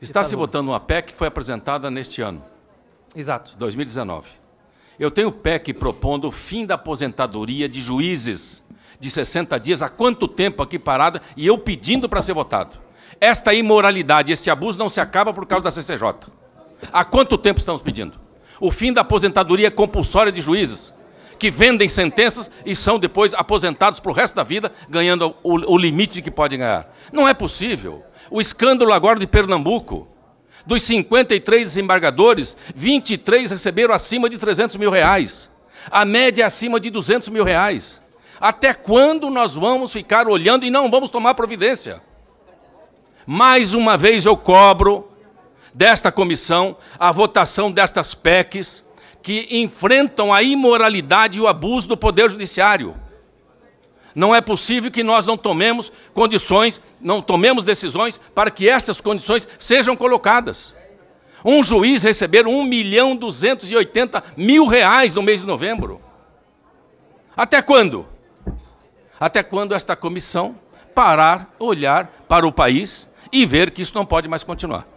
Está tá se votando uma PEC que foi apresentada neste ano. Exato. 2019. Eu tenho PEC propondo o fim da aposentadoria de juízes de 60 dias, há quanto tempo aqui parada, e eu pedindo para ser votado. Esta imoralidade, este abuso não se acaba por causa da CCJ. Há quanto tempo estamos pedindo? O fim da aposentadoria compulsória de juízes que vendem sentenças e são depois aposentados para o resto da vida, ganhando o, o limite que podem ganhar. Não é possível. O escândalo agora de Pernambuco. Dos 53 desembargadores, 23 receberam acima de 300 mil reais. A média é acima de 200 mil reais. Até quando nós vamos ficar olhando e não vamos tomar providência? Mais uma vez eu cobro desta comissão a votação destas PECs, que enfrentam a imoralidade e o abuso do poder judiciário. Não é possível que nós não tomemos condições, não tomemos decisões para que estas condições sejam colocadas. Um juiz receber 1 milhão 280 mil reais no mês de novembro. Até quando? Até quando esta comissão parar, olhar para o país e ver que isso não pode mais continuar?